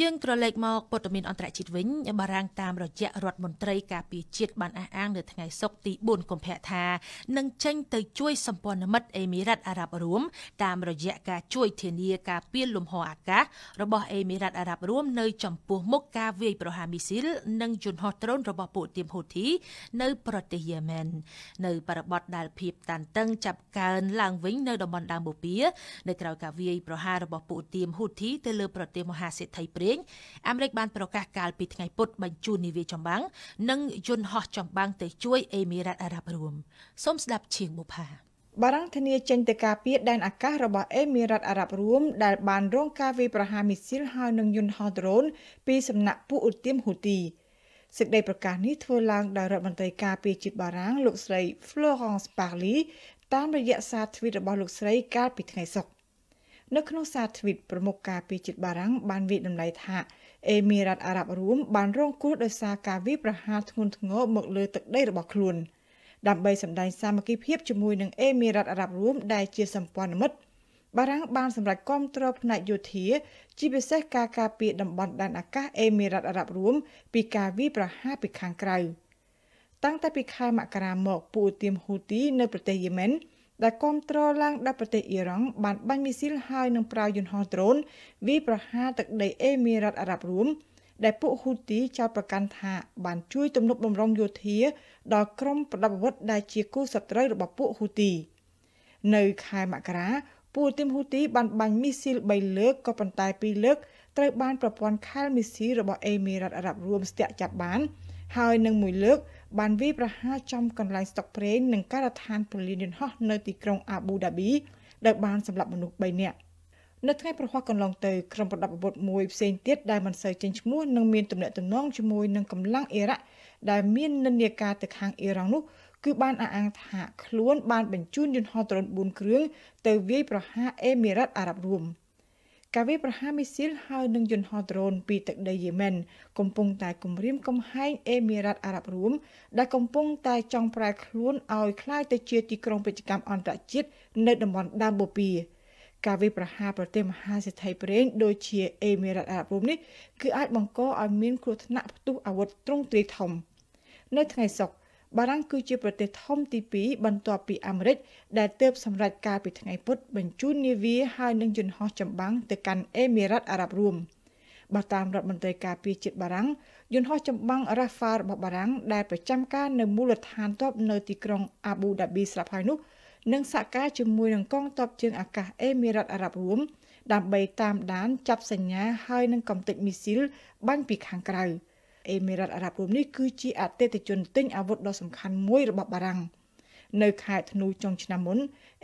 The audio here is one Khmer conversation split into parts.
យើងក្រឡេកមកព័ត៌មានអន្តរជាតិវិញបារាំងតាមរយៈរដ្ឋមន្ត្រីការពារជាតិបានអះអាង នៅថ្ងៃសុក្រទី4កុម្ភៈថានឹងចេញ ទៅ ជួយសម្ព័ន្ធមិត្តអេមីរ៉ាត់អារ៉ាប់រួមតាមរយៈការជួយធានាការពារលំហអាកាសរបស់អេមីរ៉ាត់អារ៉ាប់រួមនៅចំពោះមុខការវាយប្រហារមីស៊ីល និងយន្តហោះដ្រូនរបស់ពួកទាមហូធី នៅប្រទេសយេម៉ែននៅ បរិបទដែលភាពតានតឹងចាប់កើនឡើងវិញ នៅតំបន់ដើមបូព៌ានៅក្រៅការវាយប្រហាររបស់ពួកទាមហូធីទៅលើប្រទេសមហាសេដ្ឋីព្រាងអាមេរិកបានប្រកាសកាលពីថ្ងៃពុធបញ្ជូននាវាចម្បាំងនិងយន្តហោះចម្បាំងទៅជួយអេមីរ៉ាត អារ៉ាប់រួមសូមស្ដាប់ឈៀងបុផាបារាំងធានាចេញទៅការពារដែនអាកាសរបស់អេមីរ៉ាត អារ៉ាប់រួមដែលបានរងការវាយប្រហារមីស៊ីលហើយនឹងយន្តហោះដ្រូនពីសំណាក់ពួកឧទាមហ៊ូទីសេចក្តីប្រកាសនេះធ្វើឡើងដោយរដ្ឋមន្ត្រីការពារជាតិបារាំងលោកស្រី Florence Parly តាមរយៈសារ tweet របស់លោកស្រីកាលពីថ្ងៃសុក្រនៅក្នុងសារទ្វីតប្រមុខការពីជាតិបារាំងបានវិតម្លៃថាអេមីរ៉ាត់អារ៉ាប់រួម បានរងគ្រោះដោយសារការវាយប្រហារធ្ងន់ធ្ងរមកលើទឹកដីរបស់ខ្លួន ដើម្បីសម្ដែងសាមគ្គីភាពជាមួយនឹងអេមីរ៉ាត់អារ៉ាប់រួម ដែលជាសម្ព័ន្ធមិត្តបារាំងបានសម្រេចគាំទ្រផ្នែកយោធា ជាពិសេសការការពារតំបន់ដែនអាកាសអេមីរ៉ាត់អារ៉ាប់រួម ពីការវាយប្រហារពីខាងក្រៅ តាំងតែពីខែមករាមកពួកឧទាមហ៊ូទីនៅប្រទេសយេម៉ែនដែលគ្រប់គ្រងឡើងដោយប្រទេសអ៊ីរ៉ង់បានបាញ់មីស៊ីលហើយនឹងប្រើយន្តហោះដ្រូនវាយប្រហារទឹកដីអេមីរ៉ាត់អារ៉ាប់រួម ដែលពួកហ៊ូទីចោទប្រកាន់ថាបាន ជួយទំនុកបំរុងយោធា ដល់ក្រុមប្រដាប់អាវុធដែលជាគូសត្រូវរបស់ពួកហ៊ូទីនៅខែមករាពួកទីមហ៊ូទីបានបាញ់មីស៊ីល3លើកក៏ប៉ុន្តែ2លើកត្រូវបានប្រព័ន្ធខែលមីស៊ីរបស់អេមីរ៉ាត់អារ៉ាប់រួមស្ទាក់ចាប់បានហើយនឹងមួយលើកបានវាយប្រហារចំកន្លែងស្តុកប្រេងនិងការដ្ឋានពលានយន្តហោះនៅទីក្រុងអាប៊ូដាប៊ីដែលបានសម្លាប់មនុស្ស3នាក់នៅថ្ងៃប្រហ័សកន្លងទៅក្រុមប្រដាប់អាវុធមួយផ្សេងទៀតដែលមិនសូវចេញឈ្មោះនិងមានទំនាក់ទំនងជាមួយនឹងកម្លាំងអ៊ីរ៉ាក់ដែលមាននិន្នាការទៅខាងអ៊ីរ៉ង់នោះគឺបានអះអាងថាខ្លួនបានបញ្ជូនយន្តហោះដ្រូន4គ្រឿងទៅវាយប្រហារអេមីរ៉ាតអារ៉ាប់រួម។ការវាយប្រហារមីស៊ីលហើយនឹងយន្តហោះដ្រូនពីទឹកដីយេម៉ែនកំពុងតែគំរាមកំហែងអេមីរ៉ាតអារ៉ាប់រួមដែលកំពុងតែចង់ប្រែខ្លួនឲ្យคล้ายទៅជាទីក្រុងពាណិជ្ជកម្មអន្តរជាតិនៅតំបន់ដាបូពី ការវាយប្រហារប្រទេសមហាសេដ្ឋីប្រេងដូចជាអេមីរ៉ាតអារ៉ាប់រួមនេះ គឺអាចបង្កឲ្យមានគ្រោះថ្នាក់ផ្ទុះអាវុធទ្រង់ទ្រាយធំ នៅថ្ងៃសុក្របារាំងគឺជាប្រទេសធំទី2បន្ទាប់ពីអាមេរិកដែលទើបសម្រេចការពីថ្ងៃពុធបញ្ជូននាវាហើយនឹងយន្តហោះចម្បាំងទៅកាន់អេមីរ៉ាត់អារ៉ាប់រួមបើតាមរដ្ឋមន្ត្រីការពារជាតិបារាំងយន្តហោះចម្បាំង Rafale របស់បារាំងដែលប្រចាំការនៅមូលដ្ឋានទ័ពនៅទីក្រុង Abu Dhabi ស្រាប់ហើយនោះនឹងសហការជាមួយនឹងកងទ័ពជើងអាកាសអេមីរ៉ាត់អារ៉ាប់រួម ដើម្បីតាមដានចាប់សញ្ញាហើយនឹងកំទេចមីស៊ីលបាញ់ពីខាងក្រៅ។អេមីរ៉ាតអារ៉ាប់រួមនេះគឺជាអតិថិជនទិញអាវុធដ៏សំខាន់មួយរបស់បារាំងនៅខែធ្នូចុងឆ្នាំមុន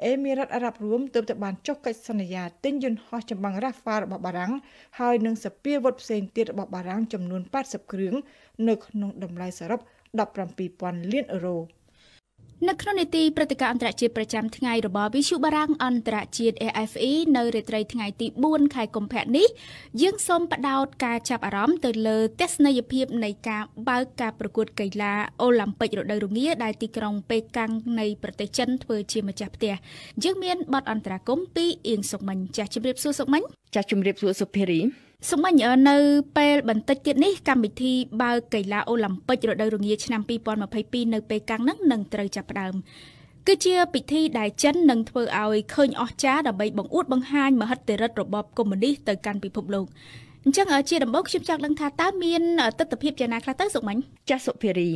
អេមីរ៉ាតអារ៉ាប់រួមទើបតែបានចុះកិច្ចសន្យាទិញយន្តហោះចម្បាំង Rafale របស់បារាំងហើយនឹងសពាវុធផ្សេងទៀតរបស់បារាំងចំនួន80គ្រឿងនៅក្នុងតម្លៃសរុប17,000លានអឺរ៉ូ។នៅក្នុងនីតិព្រឹត្តិការណ៍អន្តរជាតិប្រចាំថ្ងៃរបស់វិទ្យុបារាំងអន្តរជាតិ AFE នៅរាត្រីថ្ងៃទី4ខែកុម្ភៈនេះ យើងសូមបដោតការចាប់អារម្មណ៍ទៅលើទស្សនីយភាពនៃការបើកការប្រកួត កីឡាអូឡ িম্প ិករដូវរងាដែលទីក្រុងប៉េកាំងនៃប្រទេសចិនធ្វើជាម្ចាស់ផ្ទះយើងមានបទអន្តរកម្មពីអៀងសុកមាញ់ចាស់ជម្រាបសួរសុកមាញ់ចាស់ជម្រាបសួរសុភារីសំមិញនៅពេលបន្តិចទៀតនេះកម្មវិធីបើកកីឡាអូឡ িম ពិករដូវរងាឆ្នាំ2022នៅប៉េកាំងនឹងនឹងត្រូវចាប់ផ្ដើមគឺជាពិធីដែលចិននឹងធ្វើឲ្យឃើញអស្ចារ្យដើម្បីបង្អួតបង្ហាញមហិទ្ធិឫទ្ធិរបបកុម្មុយនីសទៅកាន់ពិភពលោកអញ្ចឹងជាដំបូងខ្ញុំចង់ដឹងថាតើមានទស្សនវិជ្ជាយ៉ាងណាខ្លះទៅសុកមិញចាសសុភារី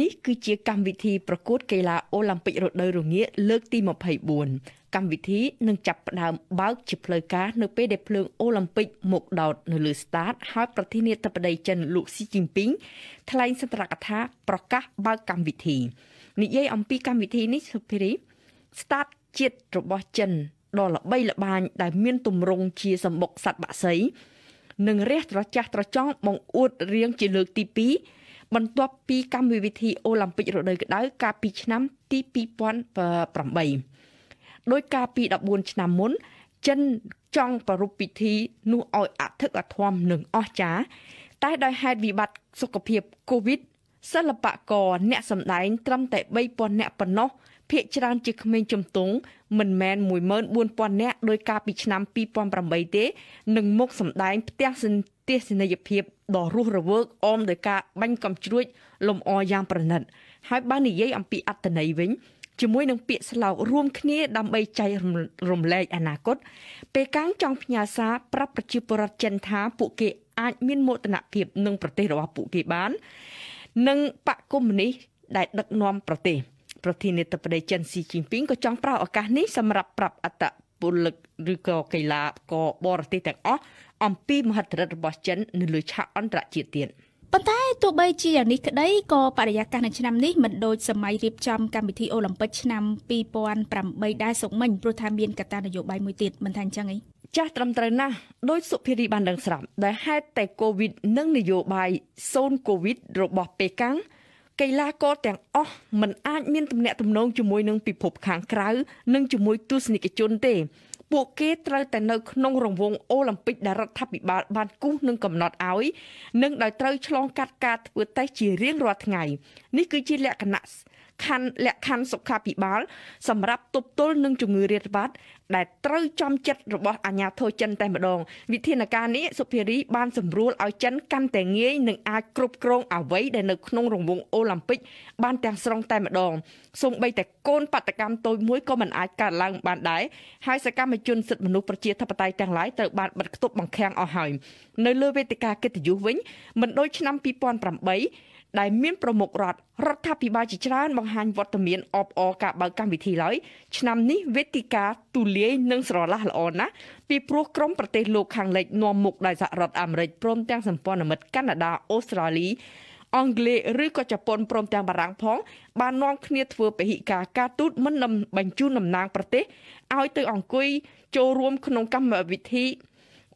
នេះគឺជាកម្មវិធីប្រកួត កីឡាអូឡ িম্প ិករដូវរងាលើកទី24កម្មវិធីនឹងចាប់ផ្ដើមបើកជាផ្លូវការ នៅពេលដែលភ្លើងអូឡ িম্প ពិកមកដោតនៅលើ start ហើយប្រធានាធិបតីចិនលោកស៊ីជីនពីងថ្លែងសន្ទរកថាប្រកាសបើកកម្មវិធី និយាយអំពីកម្មវិធីនេះសុភារី start ជាតិរបស់ចិនដ៏ល្បីល្បាញដែលមានទម្រង់ជាសម្បុកសត្វបក្សីនិងរះត្រចះត្រចង់ បង្អួតរៀងជាលើកទី2បន្ទាប់ពីកម្មវិធីអូឡ িম্প ិករដូវក្តៅកាលពីឆ្នាំ ទី2008ដោយការពី14ឆ្នាំមុន ចិនចង់ប្រពៃពិធី នោះឲ្យអធិកអធមនិងអស្ចារ្យតែដោយហេតុវិបត្តិសុខភាព Covid សិល្បករអ្នកសម្ដែងត្រឹមតែ3000នាក់ប៉ុណ្ណោះភាគច្រើនជាក្មេងជំទង់មិនមែន14000នាក់ដោយកាលពីឆ្នាំ2008ទេនឹងមុខសម្ដែង ផ្ទះសិនទស្សនីយភាពដ៏រស់រវើកអមដោយការបាញ់កំជ្រួចលំអយ៉ាងប្រណិត ហើយបើនិយាយអំពីអត្តន័យវិញជាមួយនឹងពាក្យស្លោករួមគ្នាដើម្បីចែករំលែកអនាគតពេលកាំងចង់ផ្ញើសារប្រាប់ប្រជាពលរដ្ឋចិនថាពួកគេអាចមានមោទនភាពនឹងប្រទេសរបស់ពួកគេបាននិងបកគុំនេះដែលដឹកនាំប្រទេសប្រធានាធិបតីចិនស៊ីជីនពីងក៏ចង់ប្រើឱកាសនេះសម្រាប់ប្រាប់អត្តពលិកឬក៏កីឡាករបរទេសទាំងអស់អំពីមហិទ្ធិឫទ្ធិរបស់ចិននៅលើឆាកអន្តរជាតិទៀត។ប៉ុន្តែទោះបីជាយ៉ាងនេះក្តីក៏បរិយាកាសនៅឆ្នាំនេះមិនដូចសម័យរៀបចំកម្មវិធីអូឡ িম্প ិកឆ្នាំ2008ដែរសុកមិញព្រោះថាមានកត្តានយោបាយមួយទៀតមិនថាអញ្ចឹងអីចាស់ត្រឹមត្រូវណាស់ដោយសុភារីបានដឹងស្រាប់ដែលហេតុតែកូវីដនិងនយោបាយសូនកូវីដរបស់ពេកាំងកីឡាករទាំងអស់មិនអាចមានទំនាក់ទំនងជាមួយនឹងពិភព ខាងក្រៅនិងជាមួយទស្សនិកជនទេពួកគេត្រូវតែនៅក្នុងរង្វង់អូឡ িম্প ិកដែលរដ្ឋាភិបាលបានគូសនិងកំណត់ឲ្យនិងដោយត្រូវឆ្លងកាត់ការធ្វើតេស្តជារៀងរាល់ថ្ងៃនេះគឺជាលក្ខណៈខណ្ឌលក្ខខណ្ឌសុខាភិបាល សម្រាប់ទប់ទល់នឹងជំងឺរាតត្បាតដែលត្រូវចំចិត្តរបស់អាជ្ញាធរចិនតែម្ដង វិធានការនេះសុភារីបានសម្រួលឲ្យចិនកាន់តែងាយនិងអាចគ្រប់គ្រងអ្វីដែលនៅក្នុងរង្វង់អូឡ িম ពិកបានទាំងស្រុងតែម្ដងសូម្បីតែកូនបដកម្មតូចមួយក៏មិនអាចកើតឡើងបានដែរហើយសកម្មជនសិទ្ធិមនុស្សប្រជាធិបតេយ្យទាំងឡាយត្រូវបានបិទគប់បង្ខាំងអស់ហើយនៅលើវេទិកាកិត្តិយសវិញមិនដូចឆ្នាំ2008ដែលមានប្រមុខរដ្ឋរដ្ឋាភិបាលជាច្រើនបង្ហាញវត្តមាន អបអរការបើកកម្មវិធីឡើយឆ្នាំនេះវេទិកាទូលាយនិងស្រឡះល្អណាស់ពីព្រោះក្រុមប្រទេសលោកខាងលិចនាំមុខដោយសហរដ្ឋអាមេរិកព្រម ទាំងសម្ព័ន្ធមិត្តកាណាដាអូស្ត្រាលីអង់គ្លេសឬក៏ជប៉ុនព្រមទាំងបារាំងផង បាននាំគ្នាធ្វើពហិការការទូតមិនបញ្ជូនតំណាងប្រទេសឲ្យទៅអង្គុយចូលរួមក្នុងកម្មវិធី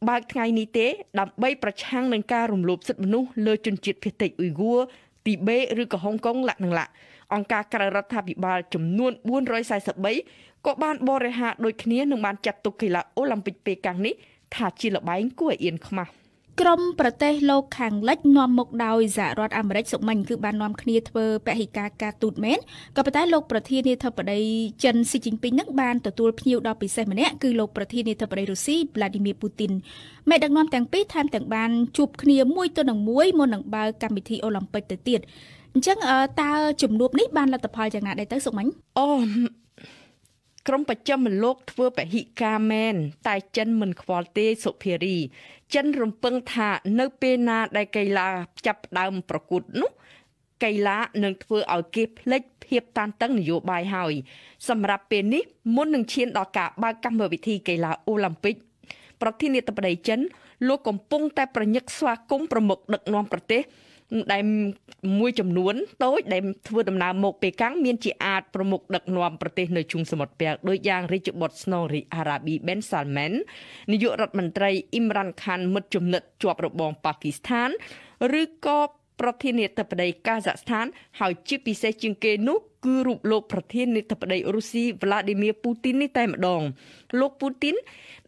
បើកថ្ងៃនេះទេដើម្បីប្រឆាំងនឹងការរំលោភសិទ្ធិមនុស្សលើជនជាតិភៀសតិចអ៊ុយហ្គួរទីបេឬក៏ហុងកុងលក្ខណៈអង្គការក្រៅរដ្ឋាភិបាលចំនួន443ក៏បានបរិហារដូចគ្នានឹងបានចាត់ទុកកីឡាអូឡ িম্প ិកពេលកាំងនេះថាជាលបែងគួរឲ្យអៀនខ្មាស់។ក្រុមប្រទេសលោកខាងលិចនាំមុខដោយសហរដ្ឋអាមេរិកសុកមិញគឺបាននាំគ្នាធ្វើពហិការការទូតមែនក៏ប៉ុន្តែលោកប្រធានាធិបតីចិនស៊ីជីនពីងនឹងបានទទួលភ្ញៀវដ៏ពិសេសម្នាក់គឺលោកប្រធានាធិបតីរុស្ស៊ី Vladimir Putin មេដឹកនាំទាំងពីរថែមទាំងបានជួបគ្នាមួយទៅនឹងមួយមុននឹងបើកកម្មវិធីអូឡ িম্প ិកទៅទៀតអញ្ចឹងតើជំនួបនេះបានលទ្ធផលយ៉ាងណាដែរទៅសុកមិញអូក្រុមប្រចាំមលោកធ្វើពហិការមែនតែចិនមិនខ្វល់ទេសុភារី ចិនរំពឹងថានៅពេលណាដែលកីឡាចាប់ដើមប្រកួតនោះកីឡានឹងធ្វើឲ្យគេភ្លេចភាពតានតឹងនយោបាយហើយសម្រាប់ពេលនេះមុននឹងឈានដល់ការបើកកម្មវិធីកីឡាអូឡ িম্প ិកប្រធានាធិបតីចិនលោកកំពុងតែប្រញឹកស្វាគមន៍ប្រមុខដឹកនាំប្រទេសដែលមួយចំនួនតូចដែលធ្វើដំណើរមកពេលកាំងមានជាអាចប្រមុខដឹកនាំប្រទេស នៅជុំសមុទ្រពាក់ដោយយ៉ាងរាជបុត្រស្នូរីអារ៉ាប៊ីបេនសាល់ម៉ែននាយករដ្ឋមន្ត្រីអ៊ីមរ៉ាន់ខានមិត្តជំនិតជាប់របងប៉ាគីស្ថានឬក៏ប្រធានាធិបតីកាហ្សាក់ស្ថាន ហើយជាពិសេសជាងគេនោះគឺរូបលោកប្រធានាធិបតីរុស្ស៊ីវ្លាឌីមៀពូទីននេះតែម្ដងលោកពូទីន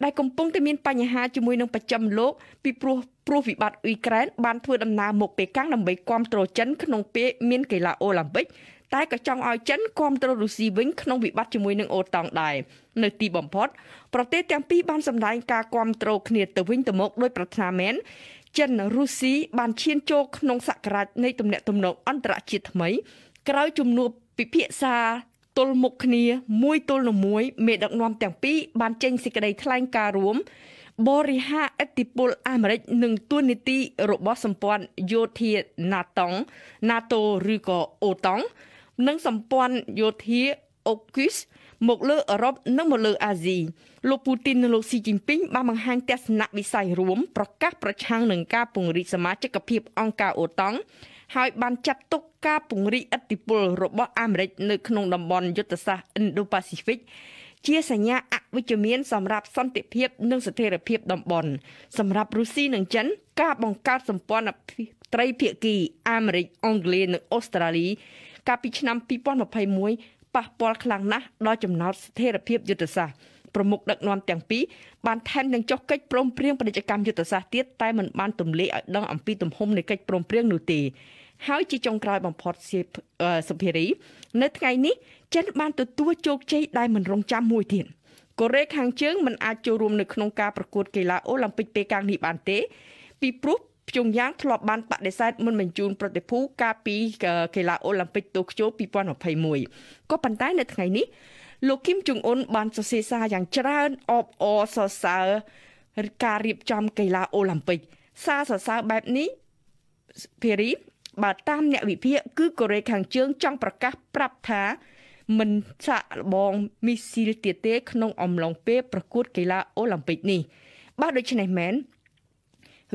ដែលកំពុងតែមានបញ្ហាជាមួយនឹងប្រចាំលោកពីព្រោះព្រោះវិបត្តិអ៊ុយក្រែនបានធ្វើដំណើរមកពេកាំងដើម្បីគ្រប់គ្រងចិនក្នុងពេលមានកីឡាអូឡ িম্প ិកតែក៏ចង់ឲ្យចិនគ្រប់គ្រងរុស្ស៊ីវិញក្នុងវិបត្តិជាមួយនឹងអូតង់ដែរនៅទីបំផុតប្រទេសទាំងពីរបានសម្ដែងការគ្រប់គ្រងគ្នាទៅវិញទៅមកដោយប្រាថ្នាមែនចិនរុស្ស៊ីបានឈានចូលក្នុងសក្តារនៃទំនាក់ទំនងអន្តរជាតិថ្មីក្រោយជំនួបពិភាក្សាទល់មុខគ្នាមួយទល់នឹងមួយមេដឹកនាំទាំងពីរបានចេញសេចក្តីថ្លែងការណ៍រួមបរិហារឥទ្ធិពលអាមេរិកនិងទួនាទីរបស់សម្ព័ន្ធយោធា NATO NATO ឬក៏ OTAN និងសម្ព័ន្ធយោធា AUKUS មកលើអឺរ៉ុបនិងមកលើអាស៊ីលោកពូទីននិងលោកស៊ីជីនពីងបានបង្ហាញទស្សនៈវិស័យរួម ប្រកាសប្រឆាំងនឹងការពង្រីកសមាជិកភាពអង្គការអូតង់ហើយបានចាត់ទុកការពង្រីកឥទ្ធិពល របស់អាមេរិកនៅក្នុងតំបន់យុទ្ធសាស្ត្រ Indo-Pacific ជាសញ្ញាអវិជ្ជមានសម្រាប់សន្តិភាពនិងស្ថិរភាពតំបន់សម្រាប់រុស្ស៊ីនិងចិន ការបង្កើតសម្ព័ន្ធភាពត្រីភាគីអាមេរិកអង់គ្លេសនិងអូស្ត្រាលីកាលពីឆ្នាំ2021ប៉ះពាល់ខ្លាំងណាស់ដល់ចំណោទស្ថិរភាពយុទ្ធសាស្ត្រប្រមុខដឹកនាំទាំងពីរបានថែមនឹងចុះកិច្ចព្រមព្រៀងពាណិជ្ជកម្មយុទ្ធសាស្ត្រទៀតតែមិនបានទម្លាយឲ្យដឹងអំពីទំហំនៃកិច្ចព្រមព្រៀងនោះទេ ហើយជាចុងក្រោយបំផុតសភារីនៅថ្ងៃនេះចិនបានទទួលជោគជ័យដែលមិនរងចាំមួយទៀតកូរ៉េខាងជើងមិនអាចចូលរួមនៅក្នុងការប្រកួត កីឡាអូឡ িম্প ិកពេកាំងនេះបានទេ ពីព្រោះភ្យុងយ៉ាងធ្លាប់បានបដិសេធមិនបញ្ជូនប្រតិភូកាលពី កីឡាអូឡ িম্প ិកតូក្យូ2021ក៏ប៉ុន្តែនៅថ្ងៃនេះលោកគឹមជុងអ៊ុនបានសរសេរសារយ៉ាងច្រើនអបអរសរសើរការរៀបចំកីឡាអូឡ িম্প ិកសារសរសើរបែបនេះភារីបើតាមអ្នកវិភាគគឺកូរ៉េខាងជើងចង់ប្រកាសប្រាប់ថាមិនចាក់លបងមីស៊ីលទៀតទេ ក្នុងអំឡុងពេលប្រកួត កីឡាអូឡ িম্প ិកនេះ បាទដូច្នេះមែន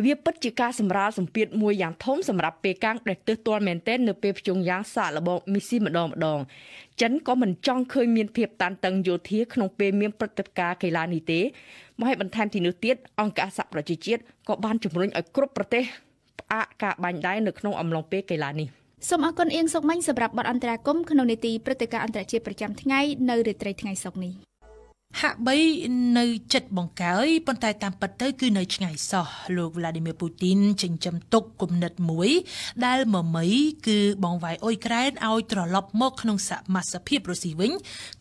វាពិតជាការសម្រាលសម្ពាធមួយយ៉ាងធំសម្រាប់ពេលកាំងដែលទើសទាល់មែនទែននៅពេលភ្ជុងយ៉ាង សាកល្បងមីស៊ីម្ដងម្ដងចិនក៏មិនចង់ឃើញមានភាពតានតឹងយោធាក្នុងពេលមានព្រឹត្តិការណ៍កីឡានេះទេមកឲ្យបន្ថែមទីនោះទៀតអង្គការសហប្រជាជាតិក៏បានជំរុញឲ្យគ្រប់ប្រទេសផ្អាកការបាញ់ដែរនៅក្នុងអំឡុងពេលកីឡានេះសូមអរគុណអៀងសុកម៉ាញ់សម្រាប់បទអន្តរាគមក្នុងនេតិព្រឹត្តិការណ៍អន្តរជាតិប្រចាំថ្ងៃនៅរាត្រីថ្ងៃសុក្រនេះហាក់បីនៅចិត្តបង្កើយប៉ុន្តែតាមពិតទៅ គឺ នៅឆ្ងាយសោះលោក Vladimir Putin ចិញ្ចឹមទុកគំនិតមួយ ដែលមមីគឺបងវាយអ៊ុយក្រែនឲ្យត្រឡប់មក ក្នុងសមាសភាពរុស្ស៊ីវិញ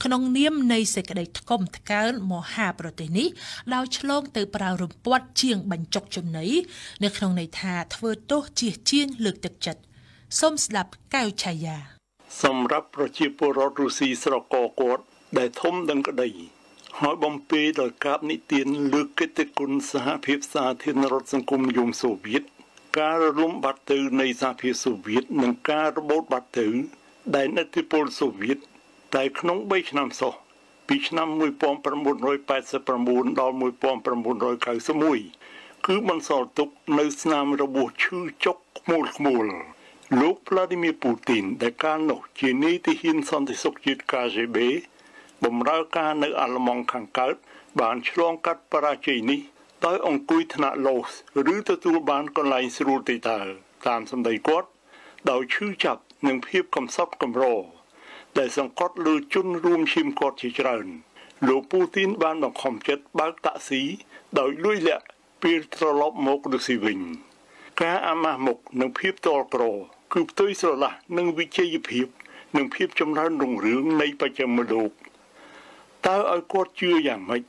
ក្នុងនាម នៃសេចក្តីថ្កុំថ្កើងមហាប្រទេសនេះដោយឆ្លងទៅប្រើរំពាត់ ជាង បញ្ចុកចំណីនៅក្នុងន័យថាធ្វើទោសជាជាងលើកទឹកចិត្តសូមស្ដាប់កៅឆាយា សម្រាប់ប្រជាពលរដ្ឋរុស្ស៊ីស្រកកគាត់ដែលធំដឹងក្តីហើយបំពេដោយកាបនិទានលើកិត្តិគុណសហភាពសាធារណរដ្ឋសង្គមយមសូវៀតការរំបាត់ទៅនៃសហភាពសូវៀតនិងការរបូតបាត់ទៅដែលឥទ្ធិពលសូវៀតតែក្នុង3ឆ្នាំសោះពីឆ្នាំ1989ដល់1991គឺបន្សល់ទុកនៅស្នាមរបួសឈឺចុកខ្មូលខ្មូលលោក Vladimir Putin ដែលកាលនោះជានាយទាហានសន្តិសុខជាតិ KGB បម្រើការនៅអាល្លឺម៉ង់ខាងកើតបានឆ្លងកាត់បរាជ័យនេះដោយអង្គុយថ្នាក់លោសឬទទួលបានកន្លែងស្រួលទីតើតាមសម្ដីគាត់ដោយឈឺចាប់និងភាពកំសត់កំរោដែលសង្កត់លើជនរួមឈាមគាត់ជាច្រើនលោកពូទីនបានបង្ខំចិត្តបើកតាក់ស៊ីដោយលួចលាក់ពេលត្រឡប់មករុស្ស៊ីវិញការអាម៉ាស់មុខនិងភាពតលក្រោគឺផ្ទុយស្រឡះនឹងវិជ័យភាពនិងភាពចម្រើនរុងរឿងនៃបច្ចឹមលោកតើឲ្យគាត់ជឿយ៉ាងម៉េច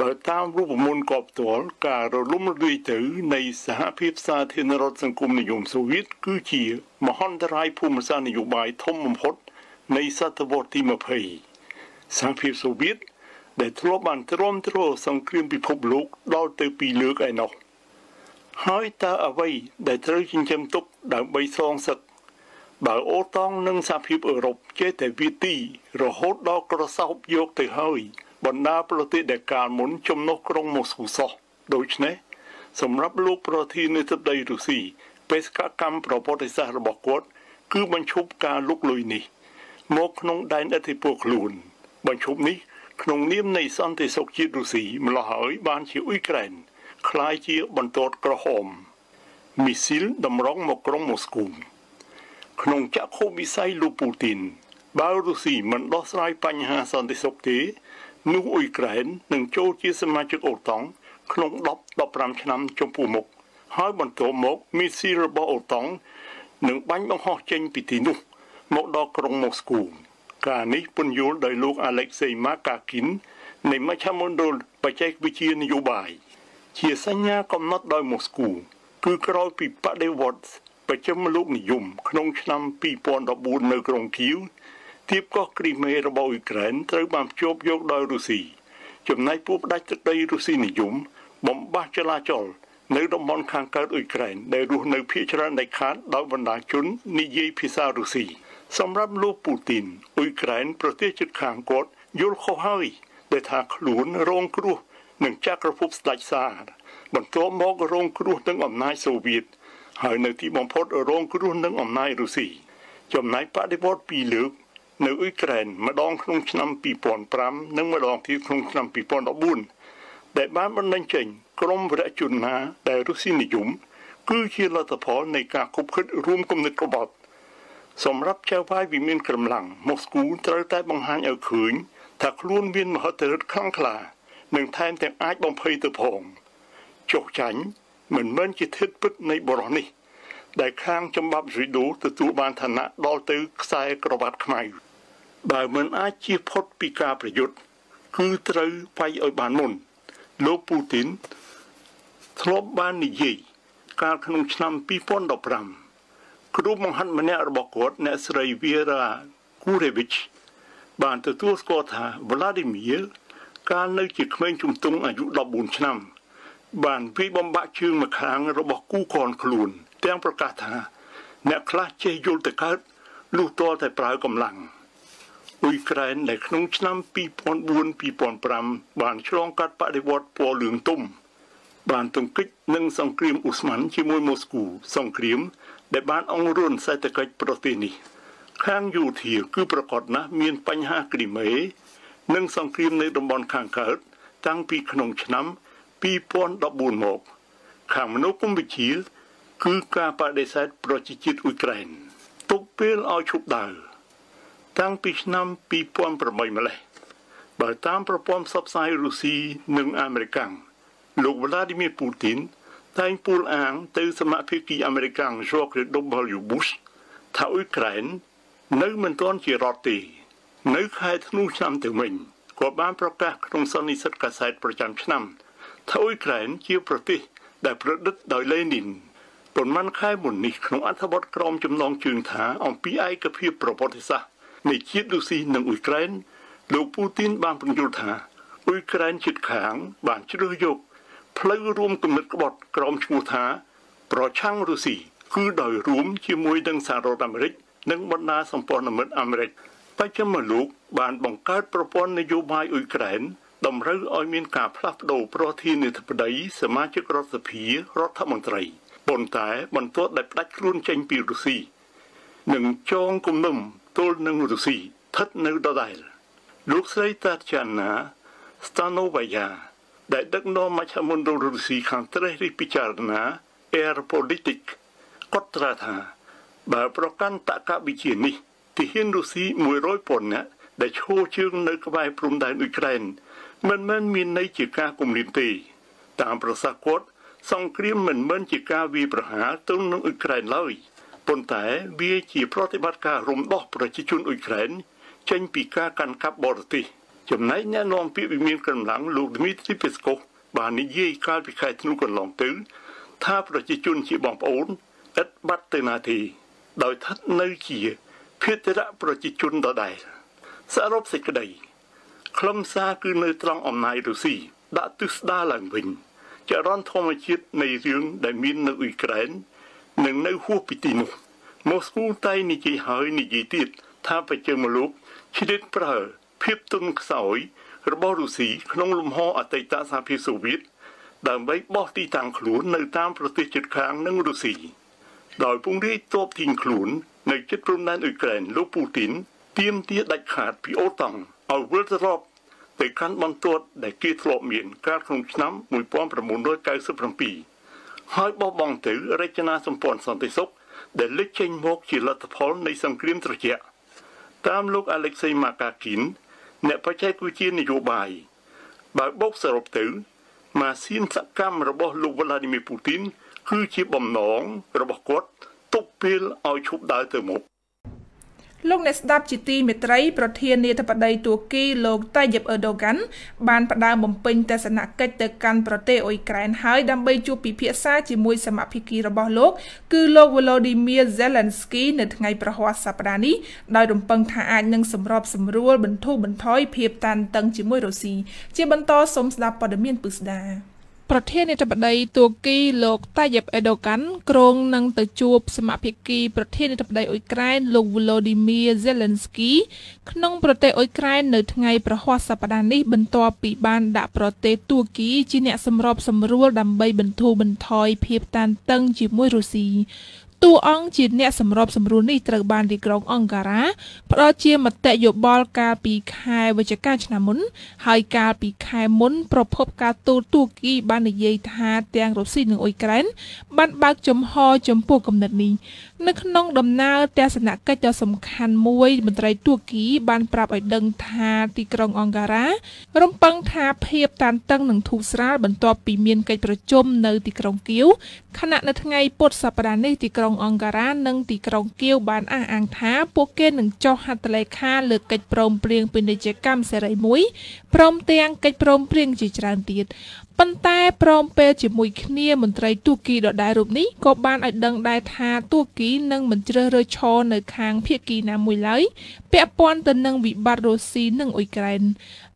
បើតាមរូបមន្តកបតលការរលំរាយទៅនៃសហភាពសាធារណរដ្ឋសង្គមនិយមសូវៀតគឺជាមហន្តរាយភូមិសាស្ត្រនយោបាយធំបំផុតនៃសតវត្សទី20សហភាពសូវៀតដែលធ្លាប់បានទ្រាំទ្រសង្គ្រាមពិភពលោកដល់ទៅ2លើកឯណោះហើយតើអ្វីដែលត្រូវចិញ្ចឹមទុកដើម្បីសងសឹកបើអូតង់និងសហភាពអឺរ៉ុបចេះតែវាទី រហូតដល់ក្រសោបយកទៅហើយ បណ្ដាប្រទេសដែលកាលមុនចំណុះក្រុងម៉ូស្គូសោះដូច្នេះសម្រាប់លោកប្រធានាធិបតីរុស្ស៊ីបេសកកម្មប្រវត្តិសាស្ត្ររបស់គាត់ គឺបញ្ឈប់ការលុកលុយនេះមកក្នុងដែនអធិបតេយ្យខ្លួន បញ្ឈប់នេះក្នុងនាមនៃសន្តិសុខជាតិរុស្ស៊ីម្ល៉េះហើយ បានជាអ៊ុយក្រែនคล้ายជាបន្ទាត់ក្រហម មីស៊ីលតម្រង់មកក្រុងម៉ូស្គូក្នុងចក្ខុវិស័យលោកពូទីនបើរុស្ស៊ីមិនដោះស្រាយបញ្ហាសន្តិសុខទេនោះអ៊ុយក្រែននឹងចូលជាសមាជិកអូតង់ក្នុង10 15ឆ្នាំចំពោះមុខហើយបន្ទាប់មកមីស៊ីលរបស់អូតង់នឹងបាញ់បង្ហោះចេញពីទីនោះមកដល់ក្រុងម៉ូស្គូការនេះពន្យល់ដោយលោកអាឡិចសេម៉ាកាគីននៃមជ្ឈមណ្ឌលបច្ចេកវិទ្យានយោបាយ។ជាសញ្ញាកំណត់ដោយម៉ូស្គូគឺក្រោយពីបដិវត្តប្រចាំលោកនិយមក្នុង ឆ្នាំ2014នៅក្រុងគៀវទៀបកោះគ្រីមេរបស់អ៊ុយក្រែនត្រូវបានភ្ជាប់យកដោយរុស្ស៊ីចំណែកពួកផ្ដាច់ទឹកដីរុស្ស៊ីនិយមបំបះចលាចល នៅតំបន់ខាងកើតអ៊ុយក្រែនដែលរស់នៅភាគច្រើនដាច់ខាតដោយបណ្ដាជន និយាយភាសារុស្ស៊ីសម្រាប់លោកពូទីនអ៊ុយក្រែន ប្រទេសជិតខាងគាត់យល់ខុសហើយដែលថាខ្លួនរងគ្រោះនិងចក្រភពស្ដេចសាបន្ទាប់មករងគ្រោះនឹងអំណាចសូវៀតហើយនៅទីបំផុតរងគ្រោះនឹងអំណាចរុស្ស៊ីចំណែកបដិវត្តពីរលើក នៅអ៊ុយក្រែនម្ដងក្នុងឆ្នាំ2005និងម្ដងទៀតក្នុងឆ្នាំ2014ដែលបានបណ្ដេញចេញក្រមវរជនណា ដែលរុស្ស៊ីនិយមគឺជាលទ្ធផលនៃការគប់គិតរួមគំនិតក្បត់សម្រាប់ចៅហ្វាយវិមានក្រំឡាំងម៉ូស្គូត្រូវតែបង្ហាញឲ្យឃើញ ថាខ្លួនមានមហិទ្ធិឫទ្ធិខ្លាំងក្លានិងថែមទាំងអាចបំភ័យទៅផងចុះចាញ់មិនមែនជាធិតពិតនៃ បរិះនេះ ដែលខាងចំបាប់ស៊ីឌូទទួលបានឋានៈដល់ទៅខ្សែក្រវ៉ាត់ខ្មៅបើមិនអាចជៀសផុតពីការប្រយុទ្ធគឺត្រូវវាយឲ្យបានមុន លោកពូទីន ធ្លាប់បាននិយាយកាលក្នុង ឆ្នាំ2015គ្រូមហន្តម្នាក់របស់គាត់អ្នកស្រី Vera Kurevich បានទទួលស្គាល់ថា Vladimir កាលនៅជាក្មេងជំទង់អាយុ14ឆ្នាំ បានវាយបំបាក់ជើងម្ខាងរបស់គូខនខ្លួន ទាំងប្រកាសថាអ្នកខ្លះចេះយល់ទៅកើតលុះតតែប្រើកម្លាំងអ៊ុយក្រែននៅក្នុង ឆ្នាំ2004-2005បានឆ្លងកាត់បដិវត្តពណ៌លឿងទុំបានទង្គិចនឹងសង្គ្រាមអ៊ូស្ម៉ាន់ជាមួយម៉ូស្គូសង្គ្រាម ដែលបានអង្រួនសេដ្ឋកិច្ចប្រទេសនេះ ខាងយោធាគឺប្រកាសណាស់មានបញ្ហាគ្រីមេនិងសង្គ្រាមនៅតំបន់ខាងកើតតាំងពីក្នុងឆ្នាំ2014មកខាងមនុស្សកម្ពុជាគឺការបដិសេធប្រជាជាតិអ៊ុយក្រែនទុកពេលឲ្យឈប់ដើរតាំងពីឆ្នាំ2008ម្លេះបើតាមប្រព័ន្ធផ្សព្វផ្សាយរុស្ស៊ីនិងអាមេរិកលោក Vladimir Putin តែងពូលអាង ទៅសមាភិកីអាមេរិក George W. Bush ថាអ៊ុយក្រែននៅមិនទាន់ជារដ្ឋទេនៅខែធ្នូឆ្នាំទៅវិញក៏បានប្រកាសក្នុងសន្និសីទកាសែតប្រចាំឆ្នាំថាអ៊ុយក្រែន ជាប្រទេសដែលប្រឌិតដោយលេនីនប៉ុន្មានខែមុននេះក្នុងអត្ថបទក្រមចំណងជើងថាអំពីឯកភាពប្រវត្តិសាស្ត្រនៃជាតិរុស្ស៊ីនិងអ៊ុយក្រែន លោកពូទីន បានបញ្យល់ថាអ៊ុយក្រែនជិតខាង បានជ្រើសយកផ្លូវរួមគំនិតក្បត់ក្រមឈ្មោះថា ប្រឆាំងរុស្ស៊ីគឺដោយរួមជាមួយនឹងសហរដ្ឋអាមេរិក និងបណ្ដាសម្ព័ន្ធមិត្តអាមេរិក។បច្ចិមលោកបានបង្កើតប្រព័ន្ធនយោបាយអ៊ុយក្រែន តម្រូវឲ្យមានការផ្លាស់ប្តូរប្រធានាធិបតីសមាជិករដ្ឋសភារដ្ឋមន្ត្រីប៉ុន្តែ បន្ទាប់ដែលផ្ដាច់ខ្លួនចេញពីរុស្ស៊ីនឹងចងគំនុំទល់នឹងរុស្ស៊ីស្ថិតនៅដដែល លោកស្រីតាចាណា ស្តាណូវាយ៉ាដែលដឹកនាំមជ្ឈមណ្ឌលរុស្ស៊ីខាងត្រិះរិះពិចារណា Air Politic គាត់ត្រាថា បើប្រកាន់តកវិជានេះទាហានរុស្ស៊ី100,000នាក់ដែលឈរជើងនៅក្បែរព្រំដែនអ៊ុយក្រែន មិនមែនមានន័យជាការគំរាមទេតាមប្រសាសន៍គាត់សង្គ្រាមមិនមែនជាការវាយប្រហារទៅនឹងអ៊ុយក្រែនឡើយប៉ុន្តែ វាជាប្រតិបត្តិការរំដោះប្រជាជនអ៊ុយក្រែនចេញពីការកាន់កាប់បរទេស ចំណែកអ្នកនាំពាក្យវិមានកម្លាំងលោក Dmitry Peskov បាននិយាយកាលពីខែធ្នូកន្លងទៅ ថាប្រជាជនជាបងប្អូនឥតបាត់ទៅណាទេដោយថានៅជាភាគរៈប្រជាជនដដែលសរុបសេចក្តីខ្លឹមសារគឺនៅត្រង់អំណាចរុស្ស៊ីដាក់ទិសដៅឡើងវិញចរន្តធម្មជាតិនៃរឿងដែលមាននៅអ៊ុយក្រែននិងនៅហួសពីទីនោះម៉ូស្គូតែនិយាយហើយ និយាយទៀតថាប្រជាមលោកឆ្លៀតប្រើ ភាពទន់ខ្សោយ របស់រុស្ស៊ីក្នុងលំហអតីតសហភាពសូវៀតដើម្បីបោះទីតាំងខ្លួននៅតាមប្រទេសជិតខាងនឹងរុស្ស៊ីដោយពង្រាយទ័ពทิ้งខ្លួននៅជិតព្រំដែនអ៊ុយក្រែនលោកពូទីន ទាមទារដាច់ខាតពីអូតង់ឲ្យវិលត្រឡប់ទៅកាន់បន្ទាត់ដែលគេធ្លាប់មានកាលក្នុងឆ្នាំ1997ហើយបោះបង់ទៅរចនាសម្ព័ន្ធសន្តិសុខដែលលេចចេញមកជាលទ្ធផល នៃសង្គ្រាមត្រជាក់តាមលោក Alexei Makakin អ្នកបច្ចេកវិទ្យានយោបាយបើបូកសរុបទៅម៉ាស៊ីនសកម្មរបស់ លោក Vladimir Putin គឺជាបំណង របស់គាត់ទប់ពាលឲ្យឈប់ដើរទៅមុខលោកអ្នកស្ដាប់ជាទីមេត្រីប្រធានាធិបតីទួរគីលោកតាយិបអឺដូហ្គាន់បានផ្ដើមបំពេញទស្សនកិច្ចទៅកាន់ប្រទេសអ៊ុយក្រែនហើយដើម្បីជួបពិភាក្សាជាមួយសមាភិកីរបស់លោក គឺលោក Volodymyr Zelensky នៅថ្ងៃប្រហ័សសប្តាហ៍នេះដោយរំពឹងថាអាចនឹងសម្របសម្រួល បន្ធូរបន្ថយភាពតានតឹងជាមួយរុស្ស៊ីជាបន្តសូមស្ដាប់ព័ត៌មានពិស្ដារប្រធានាធិបតីទួរគីលោកតាយេបអេដូកាន់ក្រុងនឹងទៅជួបសមាភិកីប្រធានាធិបតីអ៊ុយក្រែនលោកវូឡូឌីមៀហ្សេឡិនស្គីក្នុងប្រទេសអ៊ុយក្រែននៅថ្ងៃប្រហ័សសប្តាហ៍នេះបន្ទាប់ពីបានដាក់ប្រទេសទួរគីជាអ្នកសម្របសម្រួលដើម្បីបន្ធូរបន្ថយភាពតានតឹងជាមួយរុស្ស៊ីតួអង្គជាអ្នកសម្របសម្រួលនេះត្រូវបានទីក្រុងអង្ការ៉ាផ្ដល់ជាមតិយោបល់កាលពីខែវិច្ឆិកាឆ្នាំមុន ហើយកាលពីខែមុន ប្រភពការទូតទូគីបាននិយាយថា ទាំងរុស្ស៊ីនិងអ៊ុយក្រែនបានបើកចំហចំពោះគំនិតនេះនៅក្នុងដំណើរទស្សនកិច្ចដ៏សំខាន់មួយមន្ត្រីទូគីបានប្រាប់ឲ្យដឹងថាទីក្រុងអង្ការ៉ារំពឹងថាភាពតានតឹងនឹងធូរស្រាលបន្ទាប់ពីមានកិច្ចប្រជុំនៅទីក្រុងគៀវខណៈនៅថ្ងៃពុធសប្តាហ៍នេះទីក្រុងងអង្គការនិងទីក្រុងគៀវបានអះអាងថាពួកគេនឹងចុះហត្ថលេខាលើកិច្ចព្រមព្រៀងពាណិជ្ជកម្មសេរីមួយព្រមទាំងកិច្ចព្រមព្រៀងជាច្រើនទៀតប៉ុន្តែព្រមពេលជាមួយគ្នាមន្ត្រីទួគីដដែលរូបនេះក៏បានឲ្យដឹងដែរថាទួគីនឹងមិនជ្រើសរើសឈរនៅខាងភៀកគីណាមួយឡើយពាក់ព័ន្ធទៅនឹងវិបត្តិរុស្ស៊ីនិងអ៊ុយក្រែន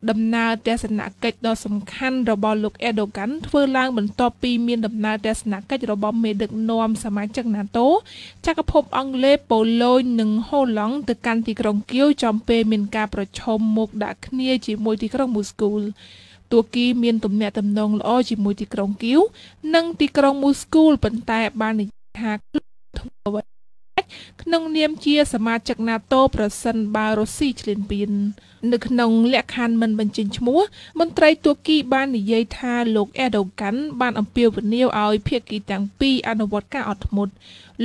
ដំណើរទស្សនកិច្ចដ៏សំខាន់របស់លោកអេដូកាន់ធ្វើឡើងបន្ទាប់ពីមានដំណើរទស្សនកិច្ចរបស់មេដឹកនាំសមាជិក NATO ចក្រភពអង់គ្លេសប៉ូឡូញនិងហូឡង់ទៅកាន់ទីក្រុងគៀវចំពេលមានការប្រជុំមុខដាក់គ្នាជាមួយទីក្រុងមូស្គូលទួរគីមានទំនាក់ទំនងល្អជាមួយទីក្រុងគៀវនិង ទីក្រុងមូស្គូលប៉ុន្តែបាននិយាយថាខ្លួនធ្វើអ្វីក្នុង នាមជា សមាជិក NATO ប្រសិនបើរុស្ស៊ីឈ្លានពាននៅក្នុងលក្ខខណ្ឌមិនបញ្ចេញឈ្មោះមន្ត្រីទួគី បាននិយាយថាលោកអេដូកាន់បានអំពាវនាវឲ្យភាគីទាំងពីរអនុវត្តការអត់ធ្មត់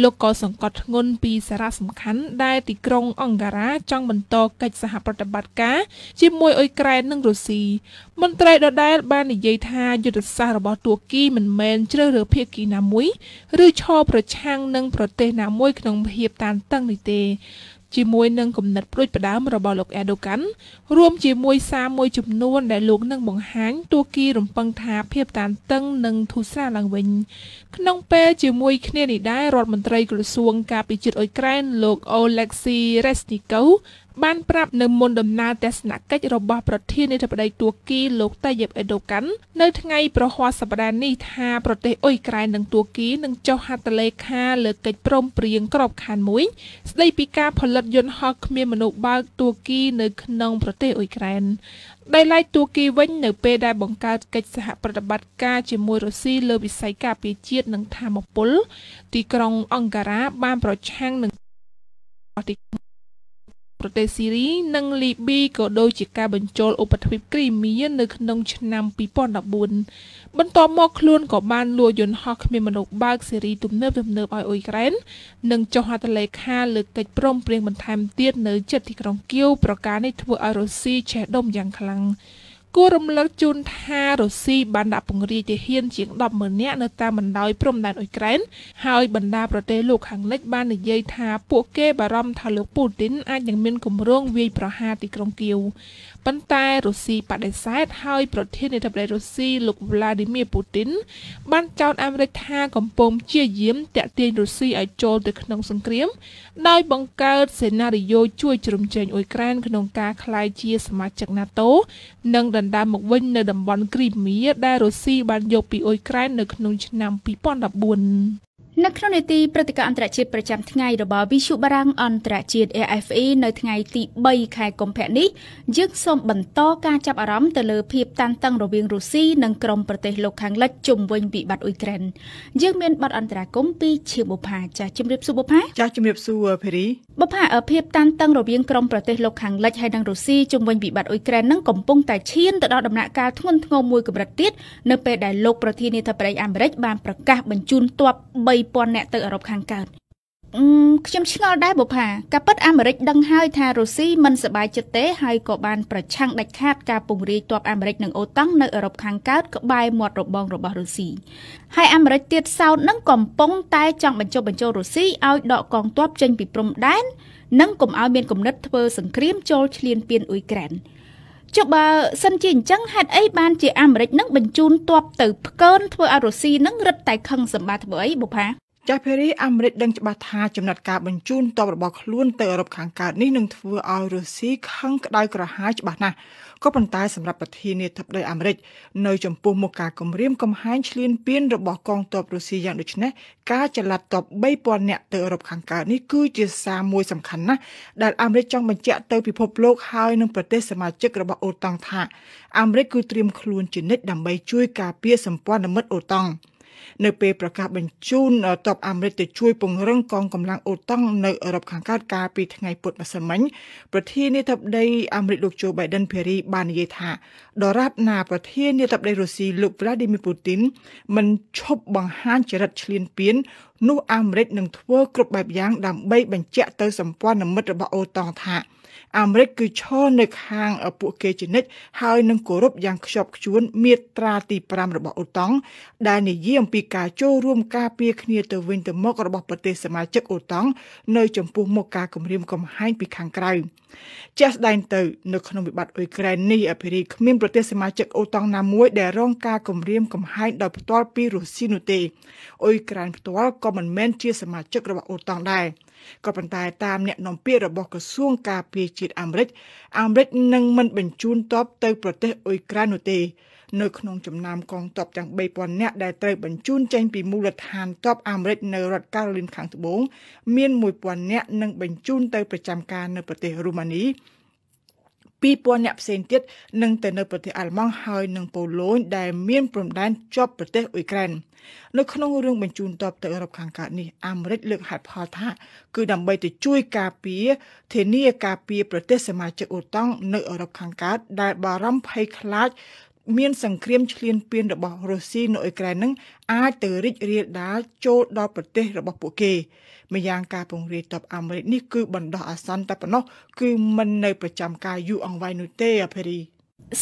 លោកក៏សង្កត់ធ្ងន់ពីសារៈសំខាន់ដែលទីក្រុងអង្គការ៉ាចង់បន្តកិច្ចសហប្រតិបត្តិការជាមួយអ៊ុយក្រែននិងរុស្ស៊ីមន្ត្រីដដែល បាននិយាយថាយុទ្ធសាស្ត្ររបស់ទួគីមិនមែនជ្រើសរើសភាគីណាមួយឬឈរប្រឆាំងនឹងប្រទេសណាមួយក្នុងភាពតានតឹងនេះទេជាមួយនឹងគំនិតផ្ដួចផ្ដើមរបស់លោកអេដូកានរួមជាមួយសារមួយចំនួនដែលលោកនឹងបង្ហាញទួគីរំពឹងថាភាពតានតឹងនឹងធូរសាឡើងវិញក្នុងពេលជាមួយគ្នានេះដែររដ្ឋមន្ត្រីក្រសួងការពារជាតិអ៊ុយក្រែនលោកអូឡេកស៊ីរ៉េសនីកូបានប្រាប់នៅមុនដំណើរទស្សនកិច្ចរបស់ ប្រធានាធិបតីទួរគីលោកតាយេបអេដូកាន់នៅថ្ងៃប្រហ័សសប្តាហ៍នេះថាប្រទេសអ៊ុយក្រែននិងទួរគីនឹងចុះហត្ថលេខាលើកិច្ចព្រមព្រៀងក្របខ័ណ្ឌមួយ ស្តីពីការផលិតយន្តហោះគ្មានមនុស្សបើកទួរគីនៅក្នុងប្រទេសអ៊ុយក្រែនដោយឡែកទួរគីវិញនៅ ពេលដែលបង្កើតកិច្ចសហប្រតិបត្តិការជាមួយរុស្ស៊ីលើវិស័យការពារជាតិនិងធម្មពល ទីក្រុងអង្គការ៉ាបានប្រឆាំងនឹងទីក្រុងប្រទេសស៊ីរីនិងលីប៊ីក៏ដូចជាការបញ្ចូលឧបទ្វីបគ្រីមៀនៅក្នុងឆ្នាំ2014បន្ទាប់មកខ្លួនក៏បានលួចយន្តហោះគ្មានមនុស្សបើកស៊េរីទំនើបទំនើបឲ្យអ៊ុយក្រែននិងចុះហត្ថលេខាលើកិច្ចព្រមព្រៀងបន្ថែមទៀតនៅជិតទីក្រុងគៀវប្រការនេះធ្វើឲ្យរុស្ស៊ីឆេះដុំយ៉ាងខ្លាំង។គួររំលឹកជូនថារុស្ស៊ីបានដាក់ពង្រាយទាហានជាង100000នាក់នៅតាមបណ្ដោយព្រំដែនអ៊ុយក្រែនហើយបណ្ដាប្រទេសលោកខាងលិចបាននិយាយថាពួកគេបារម្ភថាលោកពូទីនអាចនឹងមានគម្រោងវាយប្រហារទីក្រុងគៀវប៉ុន្តែរុស្ស៊ីបដិសេធហើយប្រធានាធិបតីរុស្ស៊ីលោក Vladimir Putin បានចោទអាមេរិកថាកំពុងព្យាយាមទាក់ទាញរុស្ស៊ីឲ្យចូលទៅក្នុងសង្គ្រាមដោយបង្កើតសេណារីយ៉ូជួយជ្រោមជ្រែងអ៊ុយក្រែនក្នុងការក្លាយជាសមាជិក NATO និងដដណ្ដើមមកវិញនៅតំបន់គ្រីមៀដែលរុស្ស៊ីបានយកពីអ៊ុយក្រែននៅក្នុងឆ្នាំ2014នៅក្នុងនេតិព្រឹត្តិការណ៍អន្តរជាតិប្រចាំថ្ងៃរបស់វិទ្យុបារាំងអន្តរជាតិ AFE នៅថ្ងៃទី3ខែកុម្ភៈនេះយើងសូមបន្តការចាប់អារម្មណ៍ទៅលើភាពតានតឹងរវាងរុស្ស៊ីនិងក្រុមប្រទេសលោកខាងលិចជុំវិញវិបត្តិអ៊ុយក្រែនយើងមានបទអន្តរាគមន៍ពីឈៀបបុផាចាស់ជំរាបសួរបុផាចាស់ជំរាបសួរភេរីបុផាភាពតានតឹងរវាងក្រុមប្រទេសលោកខាងលិចហើយនិងរុស្ស៊ីជុំវិញវិបត្តិអ៊ុយក្រែននឹងកំពុងតែឈានទៅដល់ដំណាក់កាលធ្ងន់ធ្ងរមួយកម្រិតទៀតនៅពេលដែលលោកប្រធានាធិបតីអាមេរិកបានប្រកាសបញ្ជូនទ័ព3 2000នាក់ទៅអឺរ៉ុបខាងកើតខ្ញុំឆ្ងល់ដែរបុផាការពិតអាមេរិកដឹងហើយថារុស្ស៊ីមិនសប្បាយចិត្តទេហើយក៏បានប្រឆាំងដាច់ខាតការពង្រាយទ័ពអាមេរិកនិងអូតង់នៅអឺរ៉ុបខាងកើតក្បែរមាត់របងរបស់រុស្ស៊ីហើយអាមេរិកទៀតសោតនឹងកំពុងតែចង់បញ្ចុះបញ្ចូលរុស្ស៊ីឲ្យដកកងទ័ពចេញពីព្រំដែននិងកុំឲ្យមានគំនិតធ្វើសង្គ្រាមចូលឈ្លានពានអ៊ុយក្រែន។ចុះបើ សិនជាអញ្ចឹងហេតុអីបានជាអាមេរិកនឹងបញ្ជូនទ័ពទៅផ្កើនធ្វើឲ្យរុស្ស៊ីនឹងរឹតតែខឹងសម្បាធ្វើអីបុផាចាស់ភេរីអាមេរិកដឹងច្បាស់ថាចំណាត់ការបញ្ជូនទ័ពរបស់ខ្លួនទៅអឺរ៉ុបខាងកើតនេះនឹងធ្វើឲ្យរុស្ស៊ីខឹងក្តៅក្រហាយច្បាស់ណាស់ក៏ប៉ុន្តែសម្រាប់ប្រធានាធិបតីអាមេរិកនៅចំពោះមុខការគំរាមកំហែងឈ្លានពានរបស់កងទ័ពរុស្ស៊ីយ៉ាងដូចនេះការចល័តទ័ព3000នាក់ទៅអឺរ៉ុបខាងកើតនេះគឺជាសារមួយសំខាន់ណាស់ដែលអាមេរិកចង់បញ្ជាក់ទៅពិភពលោកហើយនឹងប្រទេសសមាជិករបស់អូតង់ថាអាមេរិកគឺត្រៀមខ្លួនជានិច្ចដើម្បីជួយការពារសម្ព័ន្ធមិត្តអូតង់។នៅពេលប្រកាសបញ្ជូនទ័ពអាមេរិកទៅជួយពង្រឹងកងកម្លាំងអូតង់នៅអឺរ៉ុបខាងកើតកាលពីថ្ងៃពុធម្សិលមិញប្រធានាធិបតីអាមេរិកលោកโจ Biden ភារីបាននិយាយថាដរាបណាប្រធានាធិបតីរុស្ស៊ីលោក Vladimir Putin មិនឈប់បង្ហាញចរិតឈ្លានពាននោះអាមេរិកនឹងធ្វើគ្រប់បែបយ៉ាងដើម្បីបញ្ជាក់ទៅសម្ព័ន្ធមិត្តរបស់អូតង់ថាអាមេរិកគឺឈរនៅខាងពួកគេជានិច្ចហើយនឹងគោរពយ៉ាងខ្ជាប់ខ្ជួនមាត្រាទី5របស់អូតង់ដែលនិយាយអំពីការចូលរួមការពារគ្នាទៅវិញទៅមករបស់ប្រទេសសមាជិកអូតង់នៅចំពោះមុខការគំរាមកំហែងពីខាងក្រៅជាក់ស្ដែងទៅនៅក្នុងវិបត្តិអ៊ុយក្រែននេះអភិរិយគ្មានប្រទេសសមាជិកអូតង់ណាមួយដែលរងការគំរាមកំហែងដោយផ្ទាល់ពីរុស្ស៊ីនោះទេអ៊ុយក្រែនផ្ទាល់ក៏មិនមែនជាសមាជិករបស់អូតង់ដែរក៏ប៉ុន្តែតាមអ្នកនាំពាក្យរបស់ក្រសួងការពារជាតិអាមេរិកអាមេរិកនឹងមិនបញ្ជូនទ័ពទៅ ប្រទេសអ៊ុយក្រែននោះទេនៅក្នុងចំណោមកងទ័ពទាំង3000នាក់ដែលត្រូវបញ្ជូនចេញពីមូលដ្ឋានទ័ពអាមេរិកនៅរដ្ឋការូលីនខាងត្បូងមាន1000នាក់នឹងបញ្ជូនទៅប្រចាំការនៅប្រទេសរូម៉ានី2000អ្នកផ្សេងទៀតនឹងទៅនៅប្រទេសអាល្លឺម៉ង់ហើយនិងប៉ូឡូញដែលមានព្រំដែនជាប់ប្រទេសអ៊ុយក្រែននៅក្នុងរឿងបញ្ជូនតបទៅអឺរ៉ុបខាងកើតនេះអាមេរិកលើកហេតុផលថា គឺដើម្បីទៅជួយការពារធានាការពារប្រទេសសមាជិកអូតង់នៅអឺរ៉ុបខាងកើតដែលបារម្ភភ័យខ្លាចមានសង្គ្រាមឈ្លានពានរបស់រុស្ស៊ីនៅអ៊ុយក្រែននឹងអាចទៅរីករាលដាលចូលដល់ប្រទេសរបស់ពួកគេម្យ៉ាងការពង្រាយទ័ពអាមេរិកនេះគឺបណ្ដោះអាសន្នតែប៉ុណ្ណោះគឺមិននៅប្រចាំការយូរអង្វែងនោះទេអភេរី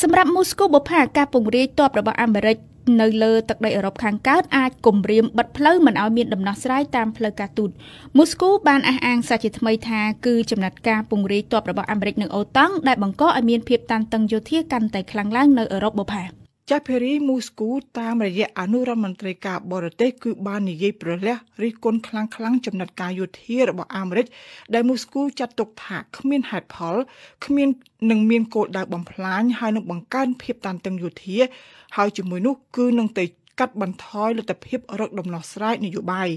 សម្រាប់មូស្គូបុផាការពង្រាយទ័ពរបស់អាមេរិកនៅលើទឹកដីអឺរ៉ុបខាងកើតអាចគំរាមបិទផ្លូវមិនឲ្យមានដំណោះស្រាយតាមផ្លូវការទូតមូស្គូបានអះអាងសាជាថ្មីថាគឺចំណាត់ការពង្រាយទ័ពរបស់អាមេរិកនិងអូតង់ដែលបង្កឲ្យមានភាពតានតឹងយោធាកាន់តែខ្លាំងឡើងនៅអឺរ៉ុបបុប្បន្នចាភេរីមូស្គូតាមរយៈអនុរដ្ឋមន្ត្រីការបរទេសគឺបាននិយាយប្រលះរិះគន់ខ្លាំងខ្លាំងចំណាត់ការយោធារបស់អាមេរិកដែលមូស្គូចាត់ទុកថាគ្មានហេតុផល គ្មាននឹងមានគោលដៅបំផ្លាញហើយនឹងបង្កើនភាពតានតឹងយោធាហើយជាមួយនោះគឺនឹងទៅកាត់បន្ថយលទ្ធភាព រកដំណោះស្រាយនយោបាយ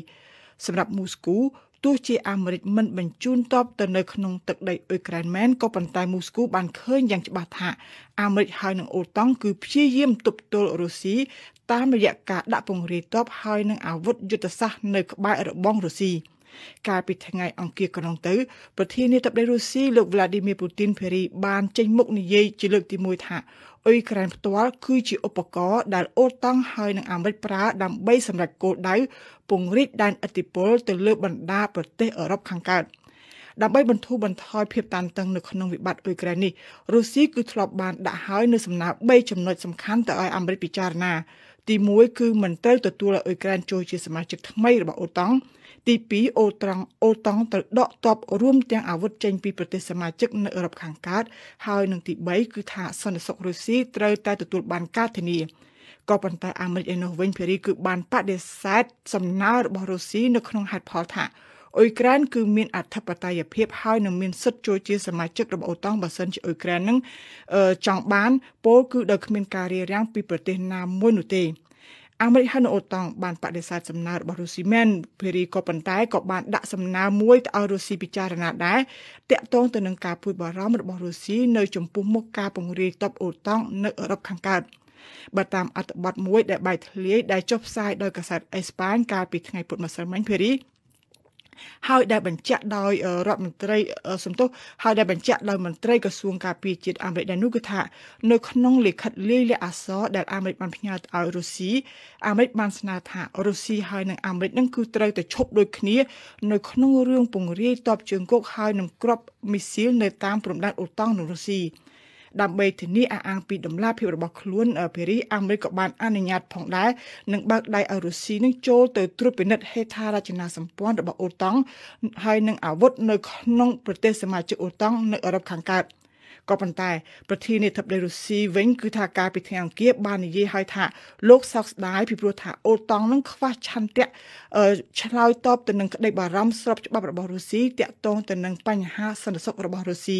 សម្រាប់មូស្គូទោះជាអាមេរិកមិន បញ្ជូនទ័ពទៅនៅក្នុងទឹកដីអ៊ុយក្រែនមែនក៏ប៉ុន្តែមូស្គូបានឃើញយ៉ាងច្បាស់ថាអាមេរិកហើយនិងអូតង់គឺព្យាយាមទប់ទល់រុស្ស៊ីតាមរយៈការដាក់ពង្រាយទ័ពហើយនិងអាវុធយុទ្ធសាស្ត្រនៅក្បែររបងរុស្ស៊ីកាលពីថ្ងៃអង្គារកន្លងទៅប្រធានាធិបតីរុស្ស៊ីលោក Vladimir Putin ភេរីបាន ចេញមុខនិយាយជាលើកទី1ថាអ៊ុយក្រែនផ្ទាល់គឺជាឧបករណ៍ដែលអូតង់ហើយនឹងអាមេរិកប្រើដើម្បីសម្រេចគោលដៅពង្រីកដែនឥទ្ធិពលទៅលើបណ្ដាប្រទេសអឺរ៉ុបខាងកើត។ដើម្បីបន្ធូរបន្ថយភាពតានតឹងនៅក្នុងវិបត្តិអ៊ុយក្រែននេះរុស្ស៊ីគឺធ្លាប់បានដាក់ហើយនៅសំណើ3ចំណុចសំខាន់ទៅឲ្យអាមេរិកពិចារណាទី1គឺមិនត្រូវទទួលឲ្យអ៊ុយក្រែនចូលជាសមាជិកថ្មីរបស់អូតង់ទី2អូត្រង់អូតង់ត្រូវដកទ័ពរួមទាំងអាវុធចេញពីប្រទេសសមាជិកនៅអឺរ៉ុបខាងកើតហើយនឹងទី3គឺថាសន្តិសុខរុស្ស៊ីត្រូវតែទទួលបានការធានាក៏ប៉ុន្តែអាមេរិកឯនោះវិញភារីគឺបានបដិសេធសំណើរបស់រុស្ស៊ីនៅក្នុងហេតុផលថាអ៊ុយក្រែនគឺមានអធិបតេយ្យភាពហើយនឹងមានសិទ្ធិចូលជា សមាជិករបស់អូតង់បើសិនជាអ៊ុយក្រែននឹងចង់បានពោលគឺដោយគ្មាន ការរារាំងពីប្រទេសណាមួយនោះទេអាមេរិកហើយនៅអូតង់បានបដិសេធសំណើរបស់រុស្ស៊ីមែនភេរីក៏ប៉ុន្តែក៏បានដាក់សំណើមួយទៅឲ្យរុស្ស៊ីពិចារណាដែរតាក់ទងទៅនឹងការពួយបារម្ភរបស់រុស្ស៊ីនៅចំពោះមុខការពង្រាយទ័ពអូតង់នៅអឺរ៉ុបខាងកើតបើតាមអត្ថបទមួយ ដែលបាយធ្លាយដែលចុះផ្សាយដោយកាសែតអេស្ប៉ាញកាលពីថ្ងៃពុធម្សិលមិញភេរីហើយដែលបញ្ជាក់ដោយរដ្ឋមន្ត្រីសំទោសហើយដែលបញ្ជាក់ដោយមន្ត្រីក្រសួងការពារជាតិអាមេរិកដែរនោះគឺថានៅក្នុងលិខិតលាយលក្ខណ៍អក្សរដែលអាមេរិកបានផ្ញើទៅឲ្យរុស្ស៊ីអាមេរិកបានស្នើថារុស្ស៊ីហើយនិងអាមេរិកនឹងគឺត្រូវតែឈប់ដូចគ្នានៅក្នុងរឿងពង្រាយតបជើងគោកហើយនឹងគ្របមីស៊ីលនៅតាមព្រំដែនអូតង់នឹងរុស្ស៊ីដើម្បីធានាអះអាងពីដំណាភៀវរបស់ខ្លួនប៉េរីអាមេរិកក៏បានអនុញ្ញាតផងដែរនឹងបើកដៃឲ្យរុស្ស៊ីនឹងចូលទៅត្រួតពិនិត្យហេដ្ឋារចនាសម្ព័ន្ធរបស់អូតង់ហើយនឹងអាវុធនៅក្នុងប្រទេសសមាជិកអូតង់នៅអឺរ៉ុបខាងកើតក៏ប៉ុន្តែ ប្រធានាធិបតីរុស្ស៊ីវិញគឺថាការពីថ្ងៃអង្គារបាននិយាយឲ្យថាលោកសោកស្ដាយពីព្រោះថាអូតង់នឹងខ្វះឆន្ទៈឆ្លើយតបទៅនឹងក្តីបារម្ភស្របច្បាប់របស់រុស្ស៊ីតាក់ទងទៅនឹងបញ្ហាសន្តិសុខរបស់រុស្ស៊ី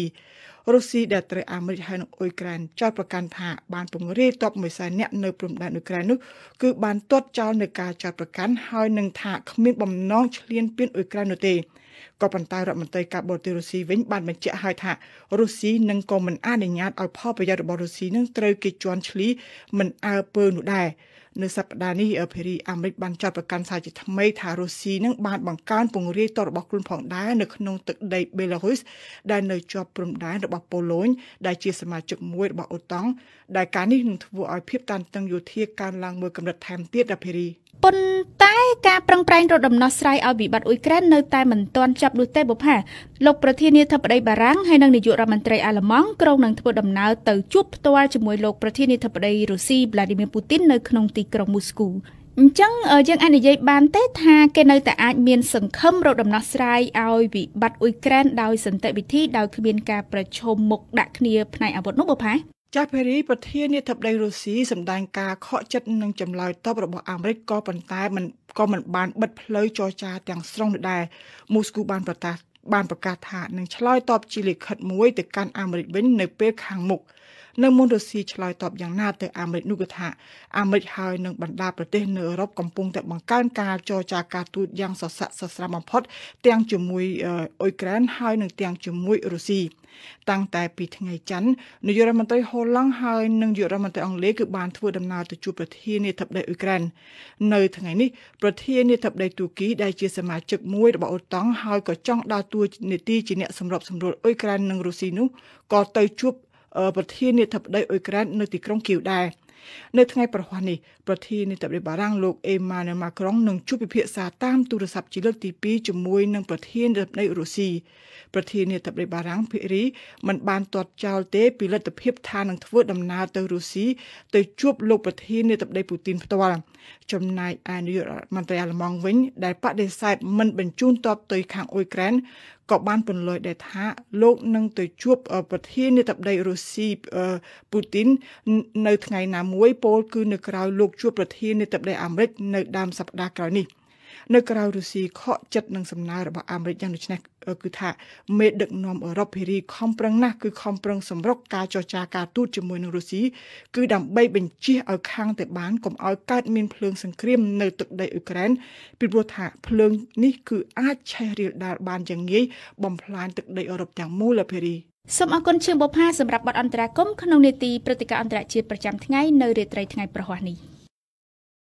រុស្ស៊ីដែលត្រូវអាមេរិកហើយនិងអ៊ុយក្រែនចោទប្រកាន់ថាបានពង្រាយទ័ពមួយសែននាក់នៅព្រំដែនអ៊ុយក្រែននោះគឺបានទាត់ចោលនៅការចោទប្រកាន់ហើយនឹងថាគ្មានបំណងឈ្លានពានអ៊ុយក្រែននោះទេក៏ប៉ុន្តែរដ្ឋមន្ត្រីការបរទេសរុស្ស៊ីវិញបានបញ្ជាក់ហើយថារុស្ស៊ីនឹងក៏មិនអនុញ្ញាតឲ្យផលប្រយោជន៍របស់រុស្ស៊ីនឹងត្រូវគេជន់ឈ្លី មិនអើពើនោះដែរ។នៅសប្តាហ៍នេះភេរីអាមេរិកបានចាត់ប្រកាសសារជាថ្មីថារុស្ស៊ីនឹងបានបង្កើនពង្រាយទ័ពរបស់ខ្លួនផងដែរនៅក្នុងទឹកដីបេឡារុសដែលនៅជាប់ព្រំដែនរបស់ប៉ូឡូញដែលជាសមាជិកមួយរបស់អូតង់ដែលការនេះនឹងធ្វើឲ្យភាពតានតឹងយោធាកើនឡើងមួយកម្រិតថែមទៀតដល់ភេរី។ប៉ុន្តែការប្រឹងប្រែងរកដំណោះស្រាយឲ្យវិបត្តិអ៊ុយក្រែននៅតែមិនទាន់ចប់នោះទេបុប្ផាលោកប្រធានាធិបតីបារាំងហើយនិងនាយករដ្ឋមន្ត្រីអាល្លឺម៉ង់ក្រុងនឹងធ្វើដំណើរទៅជួបផ្ទាល់ជាមួយលោកប្រធានាធិបតីរុស្ស៊ី Vladimir Putin នៅក្នុងទីក្រុងមូស្គូអញ្ចឹងយើងអាចនិយាយបានទេថាគេនៅតែអាចមានសង្ឃឹមរកដំណោះស្រាយឲ្យវិបត្តិអ៊ុយក្រែនដោយសន្តិវិធីដោយគ្មានការប្រឈមមុខដាក់គ្នាផ្នែកអាវុធនោះបុប្ផាចាស់ភេរីប្រធានាធិបតីរុស្ស៊ីសម្ដែងការខកចិត្តនឹងចម្លើយតបរបស់អាមេរិកក៏ប៉ុន្តែมันក៏មិនបានបិទផ្លូវចរចាទាំងស្រុងនោះដែរមូស្គូបានប្រកាសបានប្រកាសថានឹងឆ្លើយតបជាលិខិតមួយទៅកាន់អាមេរិកវិញនៅពេលខាងមុខ។នៅមុនរុស្ស៊ីឆ្លើយតបយ៉ាងណាទៅអាមេរិកនោះគឺថាអាមេរិកហើយនិងបណ្ដាប្រទេសនៅអឺរ៉ុបកំពុងតែបង្កើនការចរចាការទូតយ៉ាងសស្រាក់សស្រាំបំផុតទាំងជាមួយអ៊ុយក្រែនហើយនិងទាំងជាមួយរុស្ស៊ីតាំងតែពីថ្ងៃច័ន្ទនាយករដ្ឋមន្ត្រីហូឡង់ហើយនិងនាយករដ្ឋមន្ត្រីអង់គ្លេសគឺបានធ្វើដំណើរទៅជួបប្រធានាធិបតីអ៊ុយក្រែននៅថ្ងៃនេះប្រធានាធិបតីទូគីដែលជាសមាជិកមួយរបស់អូតង់ហើយក៏ចង់ដើរតួនាទីជាអ្នកសម្របសម្រួលអ៊ុយក្រែននិងរុស្ស៊ីនោះក៏ទៅជួបប្រធានាធិបតីអ៊ុយក្រែននៅទីក្រុងគីវដែរនៅថ្ងៃប្រហ័សនេះប្រធានាធិបតីបារាំងលោកអេម៉ានូអែលម៉ាក្រុងនឹងជួបពិភាក្សាតាមទូរស័ព្ទជាលើកទី2ជាមួយនឹងប្រធានាធិបតីរុស្ស៊ីប្រធានាធិបតីបារាំងភេរីមិនបានទាត់ចោលទេពីលទ្ធភាពថានឹងធ្វើដំណើរទៅរុស្ស៊ីទៅជួបលោកប្រធានាធិបតីពូទីនផ្ទាល់ចំណែកឯនាយករដ្ឋមន្ត្រីអាល្លឺម៉ង់វិញដែលបដិសេធមិនបញ្ជូនទ័ពទៅខាងអ៊ុយក្រែនក៏បានពន្លយដែរថាលោកនឹងទៅជួបប្រធាននាយដ្ឋបតីរុស្ស៊ីពូទីននៅថ្ងៃណាមួយពោលគឺនៅក្រៅ លោកជួបប្រធាននាយដ្ឋបតីអាមេរិកនៅដើមសប្តាហ៍ក្រោយនេះ។នៅក្រៅរុស្ស៊ីខកចិត្តនឹងសំណើរបស់អាមេរិកយ៉ាងដូចនេះគឺថាមេដឹកនាំអឺរ៉ុបភេរីខំប្រឹងណាស់គឺខំប្រឹងសម្រុកការចរចាការទូតជាមួយនឹងរុស្ស៊ីគឺដើម្បីបញ្ជះឲ្យខាងតែបានកុំឲ្យកើតមានភ្លើងសង្គ្រាមនៅទឹកដីអ៊ុយក្រែនពីព្រោះថាភ្លើងនេះគឺអាចឆេះរាលដាលបានយ៉ាងងាយបំផ្លាញទឹកដីអឺរ៉ុបទាំងមូលភេរីសូមអរគុណឈឹមបុផាសម្រាប់បទអន្តរាគមក្នុងនេតិព្រឹត្តិការណ៍អន្តរជាតិប្រចាំថ្ងៃនៅរាត្រីថ្ងៃប្រហ័សនេះ។